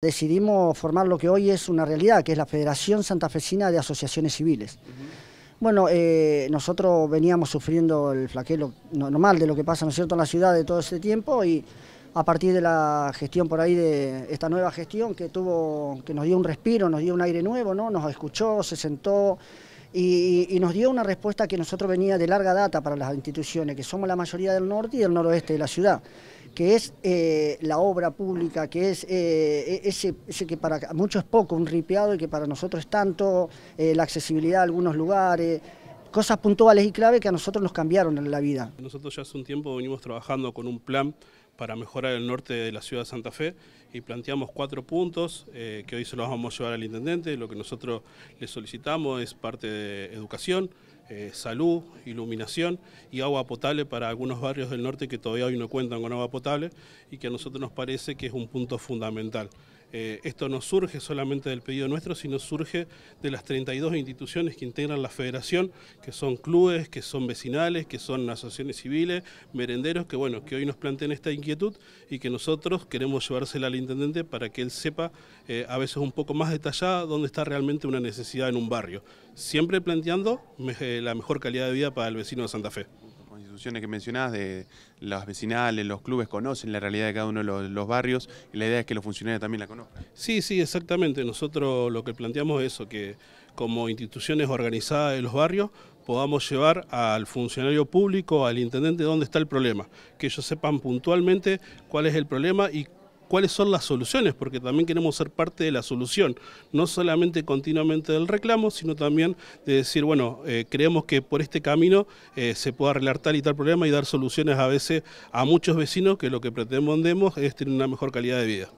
Decidimos formar lo que hoy es una realidad, que es la Federación Santafesina de Asociaciones Civiles. Bueno, eh, nosotros veníamos sufriendo el flaqueo normal de lo que pasa, es cierto?, en la ciudad de todo este tiempo y a partir de la gestión por ahí de esta nueva gestión que tuvo, que nos dio un respiro, nos dio un aire nuevo, ¿no? Nos escuchó, se sentó y, y nos dio una respuesta que nosotros venía de larga data para las instituciones, que somos la mayoría del norte y del noroeste de la ciudad que es eh, la obra pública, que es eh, e-, ese, que para muchos es poco, un ripiado y que para nosotros es tanto, eh, la accesibilidad a algunos lugares, cosas puntuales y clave que a nosotros nos cambiaron en la vida. Nosotros ya hace un tiempo venimos trabajando con un plan para mejorar el norte de la ciudad de Santa Fe y planteamos cuatro puntos eh, que hoy se los vamos a llevar al intendente. Lo que nosotros le solicitamos es parte de educación, eh, salud, iluminación y agua potable para algunos barrios del norte que todavía hoy no cuentan con agua potable y que a nosotros nos parece que es un punto fundamental. Eh, esto no surge solamente del pedido nuestro, sino surge de las 32 instituciones que integran la federación, que son clubes, que son vecinales, que son asociaciones civiles, merenderos, que bueno, que hoy nos plantean esta inquietud y que nosotros queremos llevársela al intendente para que él sepa eh, a veces un poco más detallada dónde está realmente una necesidad en un barrio, siempre planteando eh, la mejor calidad de vida para el vecino de Santa Fe que mencionás, de las vecinales, los clubes, conocen la realidad de cada uno de los, barrios y la idea es que los funcionarios también la conozcan. Sí, sí, exactamente. Nosotros lo que planteamos es eso, que como instituciones organizadas de los barrios podamos llevar al funcionario público, al intendente, dónde está el problema, que ellos sepan puntualmente cuál es el problema y cuáles son las soluciones, porque también queremos ser parte de la solución, no solamente continuamente del reclamo, sino también de decir, bueno, eh, creemos que por este camino eh, se puede arreglar tal y tal problema y dar soluciones a veces a muchos vecinos que lo que pretendemos es tener una mejor calidad de vida.